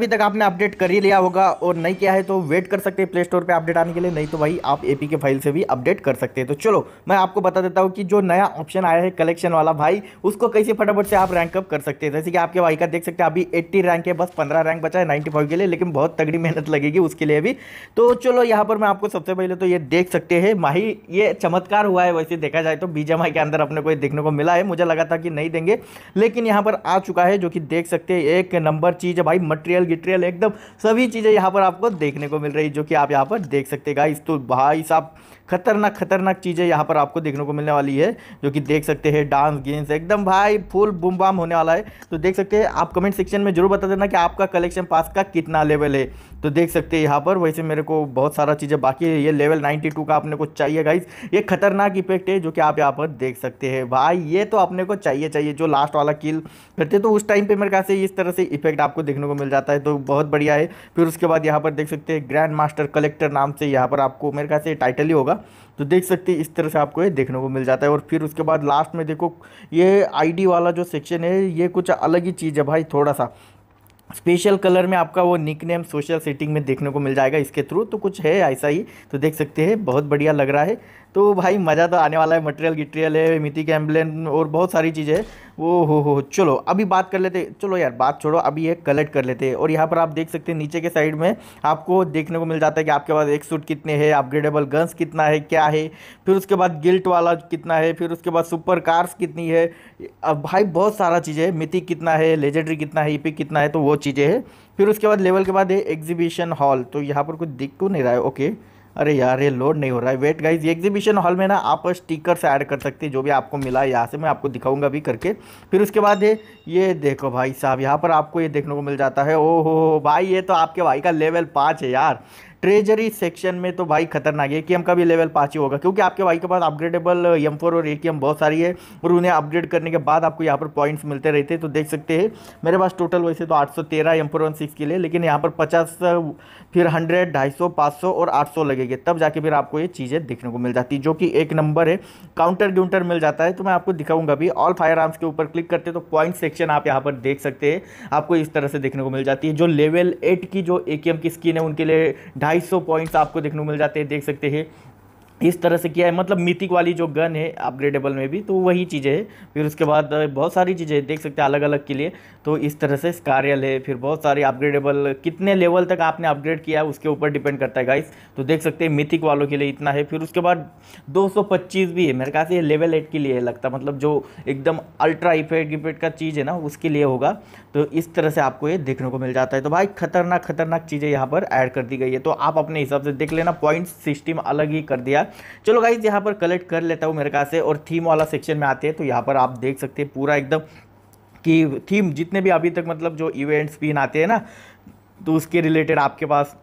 अभी तक आपने अपडेट कर ही लिया होगा और नहीं किया है तो वेट कर सकते हैं प्ले स्टोर पर अपडेट आने के लिए नहीं तो भाई आप एपी के फाइल से भी अपडेट कर सकते हैं तो चलो मैं आपको बता देता हूँ कि जो नया ऑप्शन आया है कलेक्शन वाला भाई उसको कैसे फटाफट से आप रैंक अप कर सकते हैं जैसे कि आपके भाई का देख सकते हैं अभी एट्टी रैंक है बस पंद्रह रैंक बचा है नाइन्टी के लिए लेकिन बहुत तगड़ी मेहनत लगेगी उसके लिए भी तो चलो यहाँ पर मैं आपको सबसे पहले तो ये देख सकते हैं माही ये चमत्कार हुआ है वैसे देखा जाए तो माई के अंदर अपने को देखने को मिला है मुझे लगा था कि नहीं देंगे लेकिन यहाँ पर आ चुका है जो कि देख सकते हैं एक नंबर चीज़ है भाई मटेरियल गिट्रियल एकदम सभी चीज़ें यहाँ पर आपको देखने को मिल रही जो कि आप यहाँ पर देख सकते गाइस तो भाई साहब खतरनाक खतरनाक चीज़ें यहाँ पर आपको देखने को मिलने वाली है जो कि देख सकते हैं डांस गेम्स एकदम भाई फुल बुम बाम होने वाला है तो देख सकते हैं आप कमेंट सेक्शन में जरूर बता देना कि आपका कलेक्शन पास का कितना लेवल है तो देख सकते हैं यहाँ पर वैसे मेरे को बहुत सारा चीज़ें बाकी है ये लेवल 92 का आपने को चाहिए गाइज ये खतरनाक इफेक्ट है जो कि आप यहाँ पर देख सकते हैं भाई ये तो अपने को चाहिए चाहिए जो लास्ट वाला किल करते तो उस टाइम पर मेरे कहा से इस तरह से इफेक्ट आपको देखने को मिल जाता है तो बहुत बढ़िया है फिर उसके बाद यहाँ पर देख सकते हैं ग्रैंड मास्टर कलेक्टर नाम से यहाँ पर आपको मेरे कहा से टाइटल ही होगा तो देख सकते हैं इस तरह से आपको ये देखने को मिल जाता है और फिर उसके बाद लास्ट में देखो ये आईडी वाला जो सेक्शन है ये कुछ अलग ही चीज़ है भाई थोड़ा सा स्पेशल कलर में आपका वो निक नेम सोशल सेटिंग में देखने को मिल जाएगा इसके थ्रू तो कुछ है ऐसा ही तो देख सकते हैं बहुत बढ़िया लग रहा है तो भाई मज़ा तो आने वाला है मटेरियल गिटेरियल है मिथिक एम्बलेन और बहुत सारी चीज़ें वो हो हो चलो अभी बात कर लेते चलो यार बात छोड़ो अभी ये कलेक्ट कर लेते हैं और यहाँ पर आप देख सकते हैं नीचे के साइड में आपको देखने को मिल जाता है कि आपके पास एक सूट कितने हैं अपग्रेडेबल गन्स कितना है क्या है फिर उसके बाद गिल्ट वाला कितना है फिर उसके बाद सुपर कार्स कितनी है अब भाई बहुत सारा चीज़ें है मिथिक कितना है लेजेंडरी कितना है ईपिक कितना है तो वो चीज़ें हैं फिर उसके बाद लेवल के बाद है एग्जीबिशन हॉल तो यहाँ पर कुछ दिख क्यों तो नहीं रहा है ओके अरे यार ये लोड नहीं हो रहा है वेट गाइज एग्जीबिशन हॉल में ना आप स्टिकर्स ऐड कर सकते हैं जो भी आपको मिला है यहाँ से मैं आपको दिखाऊंगा भी करके फिर उसके बाद ये ये देखो भाई साहब यहाँ पर आपको ये देखने को मिल जाता है ओ हो भाई ये तो आपके भाई का लेवल पाँच है यार ट्रेजरी सेक्शन में तो भाई खतरनाक है एम का भी लेवल पाँच ही होगा क्योंकि आपके भाई के पास अपग्रेडेबल एम फोर और ए के एम बहुत सारी है और उन्हें अपग्रेड करने के बाद आपको यहाँ पर पॉइंट्स मिलते रहते हैं तो देख सकते हैं मेरे पास टोटल वैसे तो आठ सौ तेरह एम फोर वन सिक्स के लिए लेकिन यहाँ पर पचास uh, फिर हंड्रेड ढाई सौ पाँच सौ और आठ सौ लगेंगे तब जाके फिर आपको ये चीज़ें देखने को मिल जाती है जो कि एक नंबर है काउंटर ग्यूंटर मिल जाता है तो मैं आपको दिखाऊंगा भी ऑल फायर आर्म्स के ऊपर क्लिक करते तो पॉइंट सेक्शन आप यहाँ पर देख सकते हैं आपको इस तरह से देखने को मिल जाती है जो लेवल एट की जो ए की स्किन है उनके लिए ढाई सौ पॉइंट्स आपको देखने को मिल जाते हैं देख सकते हैं इस तरह से किया है मतलब मिथिक वाली जो गन है अपग्रेडेबल में भी तो वही चीज़ें है फिर उसके बाद बहुत सारी चीज़ें देख सकते हैं अलग अलग के लिए तो इस तरह से कार्यल है फिर बहुत सारे अपग्रेडेबल कितने लेवल तक आपने अपग्रेड किया है उसके ऊपर डिपेंड करता है गाइस तो देख सकते हैं मिथिक वालों के लिए इतना है फिर उसके बाद दो भी है मेरे ख्याल से लेवल एट के लिए है लगता मतलब जो एकदम अल्ट्रा इफेक्ट इफेक्ट का चीज़ है ना उसके लिए होगा तो इस तरह से आपको ये देखने को मिल जाता है तो भाई खतरनाक खतरनाक चीज़ें यहाँ पर ऐड कर दी गई है तो आप अपने हिसाब से देख लेना पॉइंट सिस्टम अलग ही कर दिया चलो गाइज यहाँ पर कलेक्ट कर लेता हूँ मेरे कहा से और थीम वाला सेक्शन में आते हैं तो यहाँ पर आप देख सकते हैं पूरा एकदम कि थीम जितने भी अभी तक मतलब जो इवेंट्स भी आते हैं ना तो उसके रिलेटेड आपके पास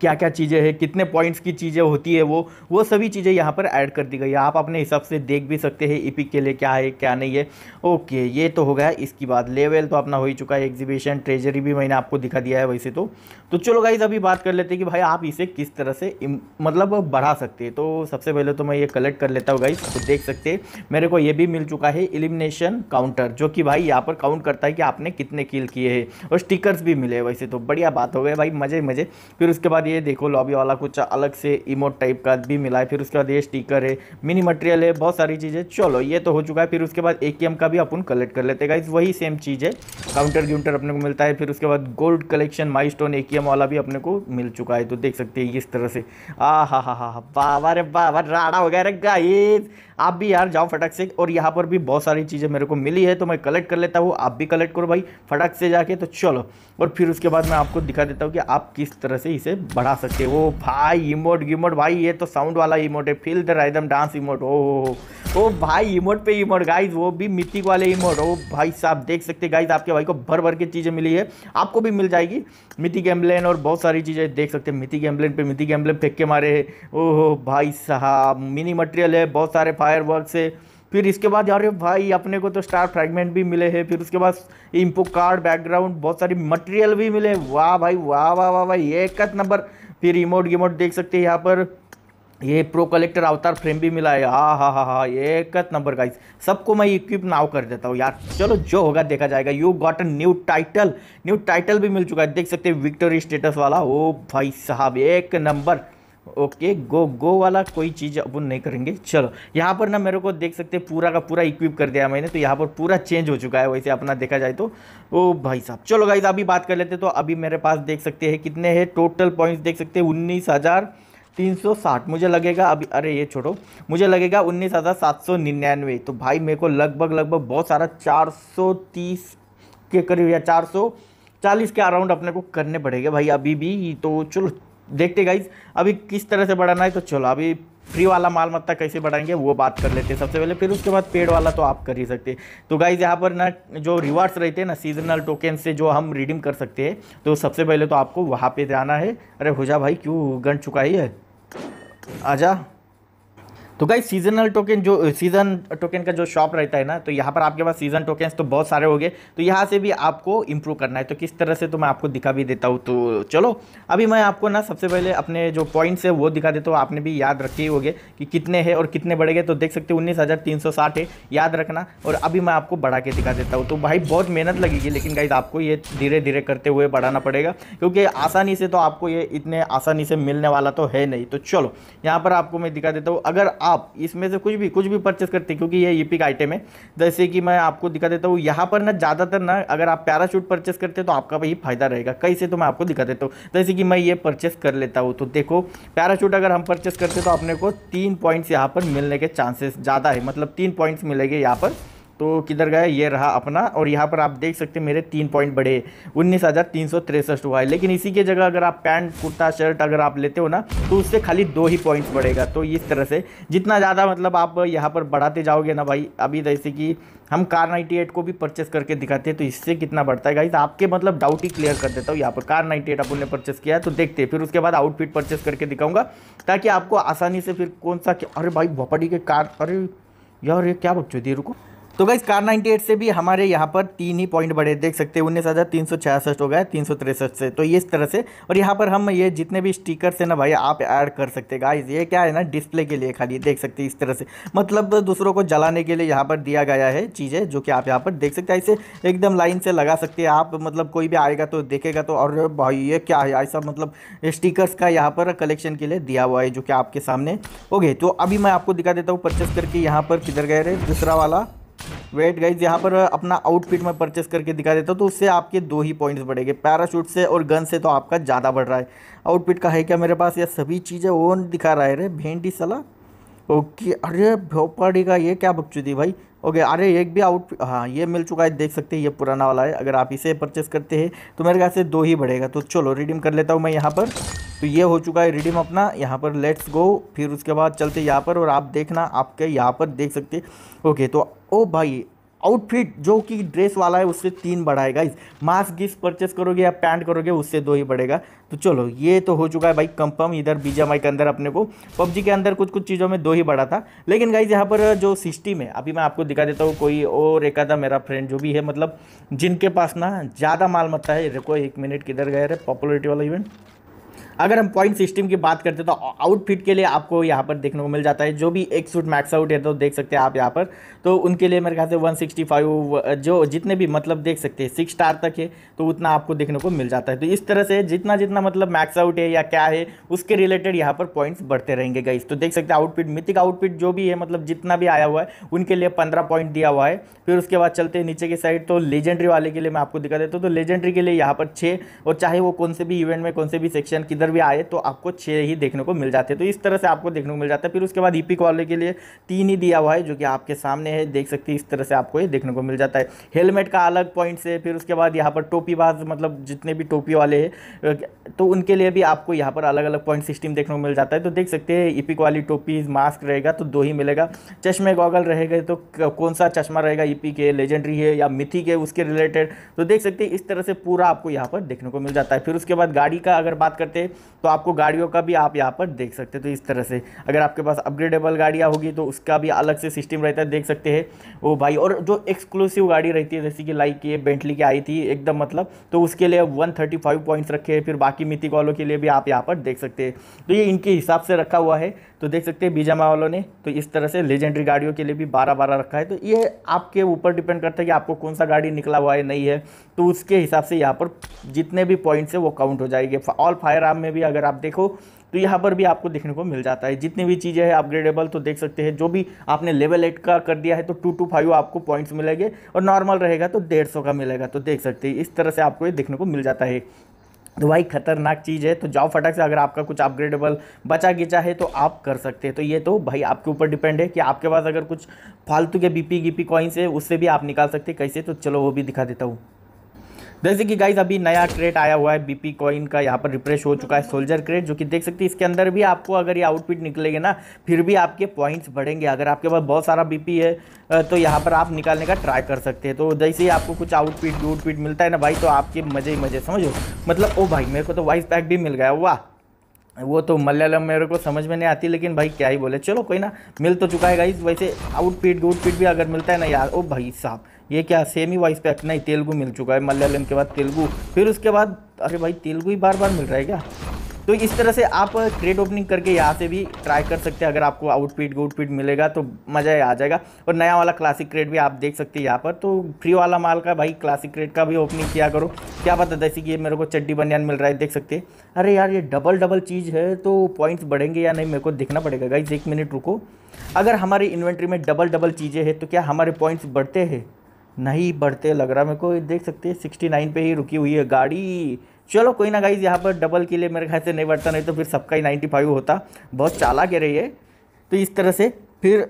क्या क्या चीज़ें हैं कितने पॉइंट्स की चीज़ें होती है वो वो सभी चीज़ें यहाँ पर ऐड कर दी गई है आप अपने हिसाब से देख भी सकते हैं ईपिक e के लिए क्या है क्या नहीं है ओके ये तो हो गया इसकी बात लेवल तो अपना हो ही चुका है एग्जीबिशन ट्रेजरी भी मैंने आपको दिखा दिया है वैसे तो तो चलो गाइज अभी बात कर लेते हैं कि भाई आप इसे किस तरह से मतलब बढ़ा सकते हैं तो सबसे पहले तो मैं ये कलेक्ट कर लेता हूँ गाइज तो देख सकते मेरे को ये भी मिल चुका है एलिमिनेशन काउंटर जो कि भाई यहाँ पर काउंट करता है कि आपने कितने किल किए हैं और स्टिकर्स भी मिले वैसे तो बढ़िया बात हो गई भाई मज़े मज़े फिर उसके बाद ये देखो लॉबी वाला कुछ अलग से इमोट टाइप का भी मिला है फिर उसके बाद ये स्टिकर है मिनी मटेरियल है बहुत सारी चीज़ें चलो ये तो हो चुका है फिर उसके बाद ए का भी अपन कलेक्ट कर लेते हैं इस वही सेम चीज़ है काउंटर ग्यूंटर अपने को मिलता है फिर उसके बाद गोल्ड कलेक्शन माई स्टोन वाला भी अपने को मिल चुका है तो देख सकते हैं इस तरह से आ हा हा हा वाह राड़ा हो गया आप भी यार जाओ फटक से और यहाँ पर भी बहुत सारी चीज़ें मेरे को मिली है तो मैं कलेक्ट कर लेता हूँ आप भी कलेक्ट करो भाई फटक से जाके तो चलो और फिर उसके बाद मैं आपको दिखा देता हूँ कि आप किस तरह से इसे बढ़ा सकते हो भाई इमोट गिमोट भाई ये तो साउंड वाला इमोट है फील दर एकदम डांस इमोट ओ ओ भाई इमोट पे इमोट गाइस वो भी मिट्टी वाले इमोट ओ भाई साहब देख सकते गाइस आपके भाई को भर भर के चीज़ें मिली है आपको भी मिल जाएगी मिट्टी गैम्बलेन और बहुत सारी चीज़ें देख सकते हैं मिट्टी गैम्बलेन पे मिट्टी गैम्बलेन फेंक के मारे है भाई साहब मिनी मटेरियल है बहुत सारे फायर वर्क है फिर इसके बाद यार भाई अपने को तो स्टार फ्रेगमेंट भी मिले हैं फिर उसके बाद इम्पो कार्ड बैकग्राउंड बहुत सारी मटेरियल भी मिले वाह भाई वाह वाह वाह भाई एक नंबर फिर रिमोट गिमोट देख सकते हैं यहाँ पर ये प्रो कलेक्टर अवतार फ्रेम भी मिला है हाँ हाँ हाँ हाँ एक नंबर गाइस सबको मैं इक्विप नाव कर देता हूँ यार चलो जो होगा देखा जाएगा you got a new title new title भी मिल चुका है देख सकते हैं विक्टोरी स्टेटस वाला ओ भाई साहब एक नंबर ओके गो गो वाला कोई चीज़ अपन नहीं करेंगे चलो यहाँ पर ना मेरे को देख सकते पूरा का पूरा इक्विप कर दिया मैंने तो यहाँ पर पूरा चेंज हो चुका है वैसे अपना देखा जाए तो ओ भाई साहब चलो गाइज अभी बात कर लेते तो अभी मेरे पास देख सकते हैं कितने हैं टोटल पॉइंट्स देख सकते हैं उन्नीस हज़ार तीन सौ साठ मुझे लगेगा अभी अरे ये छोड़ो मुझे लगेगा उन्नीस हज़ार सात सौ निन्यानवे तो भाई मेरे को लगभग लगभग बहुत सारा चार सौ तीस के करीब या चार सौ चालीस के अराउंड अपने को करने पड़ेगा भाई अभी भी तो चलो देखते गाइज अभी किस तरह से बढ़ाना है तो चलो अभी फ्री वाला माल मत्ता कैसे बढ़ाएंगे वो बात कर लेते हैं सबसे पहले फिर उसके बाद पेड वाला तो आप कर ही सकते हैं तो गाइज यहाँ पर ना जो रिवार्ड्स रहते हैं ना सीजनल टोकन से जो हम रिडीम कर सकते हैं तो सबसे पहले तो आपको वहाँ पे जाना है अरे हो जा भाई क्यों गंट चुका ही है आजा तो गाइज सीजनल टोकन जो सीज़न टोकन का जो शॉप रहता है ना तो यहाँ पर आपके पास सीज़न टोकन तो बहुत सारे हो गए तो यहाँ से भी आपको इम्प्रूव करना है तो किस तरह से तो मैं आपको दिखा भी देता हूँ तो चलो अभी मैं आपको ना सबसे पहले अपने जो पॉइंट्स है वो दिखा देता हूँ आपने भी याद रखे ही गए कि कितने हैं और कितने बढ़ गए तो देख सकते हो उन्नीस है याद रखना और अभी मैं आपको बढ़ा के दिखा देता हूँ तो भाई बहुत मेहनत लगेगी लेकिन गाइज आपको ये धीरे धीरे करते हुए बढ़ाना पड़ेगा क्योंकि आसानी से तो आपको ये इतने आसानी से मिलने वाला तो है नहीं तो चलो यहाँ पर आपको मैं दिखा देता हूँ अगर आप इसमें से कुछ भी कुछ भी परचेस करते हैं क्योंकि ये ईपिक e आइटम है जैसे कि मैं आपको दिखा देता हूँ यहाँ पर ना ज़्यादातर ना अगर आप पैराशूट परचेस करते हैं तो आपका भी फ़ायदा रहेगा कई से तो मैं आपको दिखा देता हूँ जैसे कि मैं ये परचेस कर लेता हूँ तो देखो पैराशूट अगर हम परचेस करते तो अपने को तीन पॉइंट्स यहाँ पर मिलने के चांसेस ज़्यादा है मतलब तीन पॉइंट्स मिलेंगे यहाँ पर तो किधर गया ये रहा अपना और यहाँ पर आप देख सकते हैं मेरे तीन पॉइंट बढ़े उन्नीस हज़ार तीन सौ तिरसठ हुआ है लेकिन इसी के जगह अगर आप पैंट कुर्ता शर्ट अगर आप लेते हो ना तो उससे खाली दो ही पॉइंट्स बढ़ेगा तो इस तरह से जितना ज़्यादा मतलब आप यहाँ पर बढ़ाते जाओगे ना भाई अभी जैसे कि हम कार नाइन्टी एट को भी परचेस करके दिखाते हैं तो इससे कितना बढ़ता है गाइस आपके मतलब डाउट ही क्लियर कर देता हूँ यहाँ पर कार नाइन्टी एट अपन ने परचेस किया है तो देखते हैं फिर उसके बाद आउटफिट परचेस करके दिखाऊंगा ताकि आपको आसानी से फिर कौन सा अरे भाई भोपाली के कार अरे यार ये क्या बच्चे दिए रुको तो गाइज कार 98 से भी हमारे यहाँ पर तीन ही पॉइंट बढ़े देख सकते हैं उन्नीस हज़ार तीन सौ छियासठ हो गया तीन सौ तिरसठ से तो ये इस तरह से और यहाँ पर हम ये जितने भी स्टिकर्स हैं ना भाई आप ऐड कर सकते गाइज ये क्या है ना डिस्प्ले के लिए खाली देख सकते हैं इस तरह से मतलब दूसरों को जलाने के लिए यहाँ पर दिया गया है चीज़ें जो कि आप यहाँ पर देख सकते हैं ऐसे एकदम लाइन से लगा सकते हैं आप मतलब कोई भी आएगा तो देखेगा तो और भाई ये क्या है ऐसा मतलब स्टिकर्स का यहाँ पर कलेक्शन के लिए दिया हुआ है जो कि आपके सामने ओके तो अभी मैं आपको दिखा देता हूँ परचेस करके यहाँ पर किधर गए रहे दूसरा वाला वेट गाइज यहाँ पर अपना आउटफिट मैं परचेस करके दिखा देता हूँ तो उससे आपके दो ही पॉइंट्स बढ़ेंगे पैराशूट से और गन से तो आपका ज़्यादा बढ़ रहा है आउटफिट का है क्या मेरे पास यह सभी चीज़ें वो दिखा रहा है रे भेंडी सला ओके अरे भोपाड़ी का ये क्या बकचू थी भाई ओके अरे एक भी आउट हाँ ये मिल चुका है देख सकते हैं ये पुराना वाला है अगर आप इसे परचेस करते हैं तो मेरे ख्याल से दो ही बढ़ेगा तो चलो रिडीम कर लेता हूँ मैं यहाँ पर तो ये हो चुका है रिडीम अपना यहाँ पर लेट्स गो फिर उसके बाद चलते यहाँ पर और आप देखना आपके यहाँ पर देख सकते ओके तो ओ भाई आउटफिट जो कि ड्रेस वाला है उससे तीन बढ़ाएगा है गाइज मास्क गिफ्ट परचेस करोगे या पैंट करोगे उससे दो ही बढ़ेगा तो चलो ये तो हो चुका है भाई कंफर्म इधर बीजा माई के अंदर अपने को पबजी के अंदर कुछ कुछ चीज़ों में दो ही बढ़ा था लेकिन गाइज यहाँ पर जो सिस्टम है अभी मैं आपको दिखा देता हूँ कोई और एक आधा मेरा फ्रेंड जो भी है मतलब जिनके पास ना ज़्यादा माल मत है देखो एक मिनट किधर गए रहे पॉपुलरिटी वाला इवेंट अगर हम पॉइंट सिस्टम की बात करते हैं तो आउटफिट के लिए आपको यहाँ पर देखने को मिल जाता है जो भी एक सूट मैक्स आउट है तो देख सकते हैं आप यहाँ पर तो उनके लिए मेरे ख्याल से 165 जो जितने भी मतलब देख सकते हैं सिक्स स्टार तक है तो उतना आपको देखने को मिल जाता है तो इस तरह से जितना जितना मतलब मैक्स आउट है या क्या है उसके रिलेटेड यहाँ पर पॉइंट्स बढ़ते रहेंगे गाइस तो देख सकते हैं आउटफिट मिथिक आउटफिट जो भी है मतलब जितना भी आया हुआ है उनके लिए पंद्रह पॉइंट दिया हुआ है फिर उसके बाद चलते हैं नीचे की साइड तो लेजेंड्री वाले के लिए मैं आपको दिखा देता हूँ तो लेजेंड्री के लिए यहाँ पर छः और चाहे वो कौन से भी इवेंट में कौन से भी सेक्शन किधर इधर भी आए तो आपको छः ही देखने को मिल जाते हैं तो इस तरह से आपको देखने को मिल जाता है फिर उसके बाद ईपी e वाले के लिए तीन ही दिया हुआ है जो कि आपके सामने है देख सकते हैं इस तरह से आपको ये देखने को मिल जाता है हेलमेट का अलग पॉइंट से फिर उसके बाद यहाँ पर टोपीबाज मतलब जितने भी टोपी वाले हैं तो उनके लिए भी आपको यहाँ पर अलग अलग पॉइंट सिस्टम देखने को मिल जाता है तो देख सकते हैं ईपिक वाली टोपी मास्क रहेगा तो दो ही मिलेगा चश्मे गॉगल रहेगा तो कौन सा चश्मा रहेगा ईपी e के लेजेंडरी है या मिथिक है उसके रिलेटेड तो देख सकते हैं इस तरह से पूरा आपको यहाँ पर देखने को मिल जाता है फिर उसके बाद गाड़ी का अगर बात करते हैं तो आपको गाड़ियों का भी आप यहाँ पर देख सकते हैं तो इस तरह से अगर आपके पास अपग्रेडेबल गाड़ियाँ होगी तो उसका भी अलग से सिस्टम रहता है देख सकते हैं वो भाई और जो एक्सक्लूसिव गाड़ी रहती है जैसे कि लाइक ये बेंटली की आई थी एकदम मतलब तो उसके लिए वन पॉइंट्स रखे हैं फिर बाकी मिथिक वालों के लिए भी आप यहाँ पर देख सकते हैं तो ये इनके हिसाब से रखा हुआ है तो देख सकते हैं बीजामा वालों ने तो इस तरह से लेजेंडरी गाड़ियों के लिए भी बारह बारह रखा है तो ये आपके ऊपर डिपेंड करता है कि आपको कौन सा गाड़ी निकला हुआ है नहीं है तो उसके हिसाब से यहाँ पर जितने भी पॉइंट्स है वो काउंट हो जाएंगे ऑल फायर आर्म में भी अगर आप देखो तो यहाँ पर भी आपको देखने को मिल जाता है जितनी भी चीज़ें हैं अपग्रेडेबल तो देख सकते हैं जो भी आपने लेवल एट का कर दिया है तो टू टू फाइव आपको पॉइंट्स मिलेंगे और नॉर्मल रहेगा तो डेढ़ सौ का मिलेगा तो देख सकते हैं इस तरह से आपको ये देखने को मिल जाता है तो भाई खतरनाक चीज़ है तो जाओ फटाक से अगर आपका कुछ अपग्रेडेबल बचा गिचा है तो आप कर सकते हैं तो ये तो भाई आपके ऊपर डिपेंड है कि आपके पास अगर कुछ फालतू के बीपी गीपी कॉइन्स है उससे भी आप निकाल सकते हैं कैसे तो चलो वो भी दिखा देता हूँ जैसे कि गाइज अभी नया क्रेट आया हुआ है बीपी कॉइन का यहाँ पर रिप्रेश हो चुका है सोल्जर क्रेट जो कि देख सकते हैं इसके अंदर भी आपको अगर ये आउटफिट निकलेगा ना फिर भी आपके पॉइंट्स बढ़ेंगे अगर आपके पास बहुत सारा बीपी है तो यहाँ पर आप निकालने का ट्राई कर सकते हैं तो जैसे ही आपको कुछ आउटफिट आउटफिट मिलता है ना भाई तो आपके मज़े ही मज़े समझो मतलब ओ भाई मेरे को तो वाइस पैक भी मिल गया वाह वो तो मलयालम मेरे को समझ में नहीं आती लेकिन भाई क्या ही बोले चलो कोई ना मिल तो चुका है गाइज वैसे आउटफिट गुटफिट भी अगर मिलता है ना यार ओ भाई साहब ये क्या सेम ही वॉइस पैक नहीं तेलुगु मिल चुका है मलयालम के बाद तेलुगु फिर उसके बाद अरे भाई तेलुगु ही बार बार मिल रहा है क्या तो इस तरह से आप क्रेट ओपनिंग करके यहाँ से भी ट्राई कर सकते हैं अगर आपको आउटफिट आउटफिट मिलेगा तो मज़ा आ जाएगा और नया वाला क्लासिक क्रेट भी आप देख सकते हैं यहाँ पर तो फ्री वाला माल का भाई क्लासिक क्रेट का भी ओपनिंग किया करो क्या पता जैसे कि ये मेरे को चड्डी बनियान मिल रहा है देख सकते अरे यार ये डबल डबल चीज़ है तो पॉइंट्स बढ़ेंगे या नहीं मेरे को देखना पड़ेगा गाइज एक मिनट रुको अगर हमारी इन्वेंट्री में डबल डबल चीज़ें हैं तो क्या हमारे पॉइंट्स बढ़ते हैं नहीं बढ़ते लग रहा मेरे को देख सकते हैं सिक्सटी नाइन पर ही रुकी हुई है गाड़ी चलो कोई ना गाइज यहाँ पर डबल के लिए मेरे ख्याल से नहीं बढ़ता नहीं तो फिर सबका ही नाइन्टी फाइव होता बहुत चाला के रही है तो इस तरह से फिर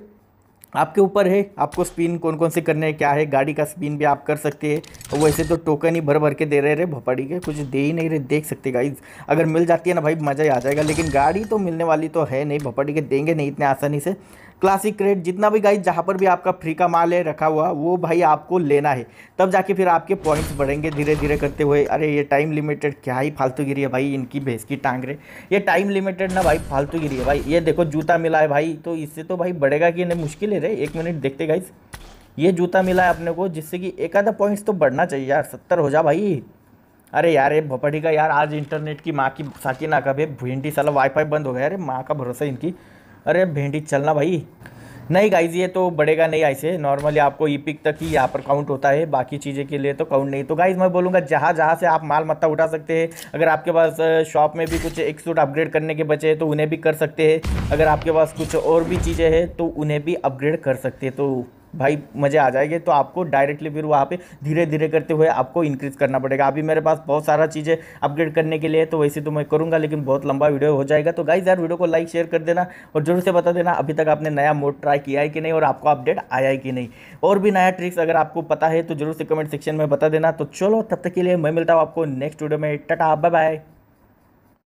आपके ऊपर है आपको स्पिन कौन कौन से करने हैं क्या है गाड़ी का स्पिन भी आप कर सकते हैं वैसे तो टोकन ही भर भर के दे रहे रहे भोपाड़ी के कुछ दे ही नहीं रहे देख सकते गाइज अगर मिल जाती है ना भाई मज़ा ही आ जाएगा लेकिन गाड़ी तो मिलने वाली तो है नहीं भोपाड़ी के देंगे नहीं इतने आसानी से क्लासिक क्रेड जितना भी गाइस जहाँ पर भी आपका फ्री का माल है रखा हुआ वो भाई आपको लेना है तब जाके फिर आपके पॉइंट्स बढ़ेंगे धीरे धीरे करते हुए अरे ये टाइम लिमिटेड क्या ही फालतू गिरी है भाई इनकी भैंस की टांग रहे ये टाइम लिमिटेड ना भाई फालतू गिरी है भाई ये देखो जूता मिला है भाई तो इससे तो भाई बढ़ेगा कि नहीं मुश्किल है रे एक मिनट देखते गाइस ये जूता मिला है अपने को जिससे कि एक आधा पॉइंट्स तो बढ़ना चाहिए यार सत्तर हो जा भाई अरे यार ये भोपड़ी का यार आज इंटरनेट की माँ की साकी ना कभी भिंडी साला वाईफाई बंद हो गया अरे माँ का भरोसा इनकी अरे भेंडी चलना भाई नहीं गाइज ये तो बढ़ेगा नहीं ऐसे नॉर्मली आपको ई पिक तक ही यहाँ पर काउंट होता है बाकी चीज़ें के लिए तो काउंट नहीं तो गाइज मैं बोलूँगा जहाँ जहाँ से आप माल मत्ता उठा सकते हैं अगर आपके पास शॉप में भी कुछ एक सूट अपग्रेड करने के बचे हैं तो उन्हें भी कर सकते हैं अगर आपके पास कुछ और भी चीज़ें हैं तो उन्हें भी अपग्रेड कर सकते हैं तो भाई मज़े आ जाएंगे तो आपको डायरेक्टली फिर वहाँ पे धीरे धीरे करते हुए आपको इंक्रीज़ करना पड़ेगा अभी मेरे पास बहुत सारा चीज़ें अपग्रेड करने के लिए तो वैसे तो मैं करूँगा लेकिन बहुत लंबा वीडियो हो जाएगा तो गाइज यार वीडियो को लाइक शेयर कर देना और जरूर से बता देना अभी तक आपने नया मोड ट्राई किया है कि नहीं और आपको अपडेट आया है कि नहीं और भी नया ट्रिक्स अगर आपको पता है तो जरूर से कमेंट सेक्शन में बता देना तो चलो तब तक के लिए मैं मिलता हूँ आपको नेक्स्ट वीडियो में टाटा बाय बाय